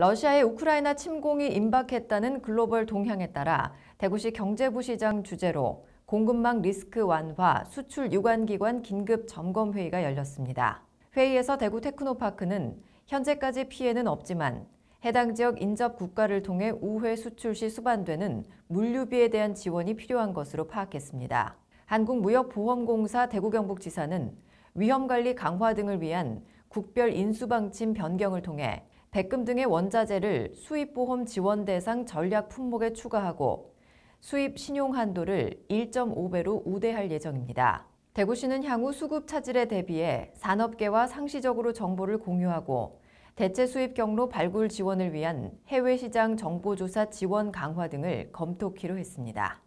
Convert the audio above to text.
러시아의 우크라이나 침공이 임박했다는 글로벌 동향에 따라 대구시 경제부 시장 주제로 공급망 리스크 완화 수출 유관기관 긴급 점검 회의가 열렸습니다. 회의에서 대구 테크노파크는 현재까지 피해는 없지만 해당 지역 인접 국가를 통해 우회 수출 시 수반되는 물류비에 대한 지원이 필요한 것으로 파악했습니다. 한국무역보험공사 대구경북지사는 위험관리 강화 등을 위한 국별 인수방침 변경을 통해 백금 등의 원자재를 수입보험 지원 대상 전략 품목에 추가하고 수입 신용 한도를 1.5배로 우대할 예정입니다. 대구시는 향후 수급 차질에 대비해 산업계와 상시적으로 정보를 공유하고 대체 수입 경로 발굴 지원을 위한 해외 시장 정보조사 지원 강화 등을 검토키로 했습니다.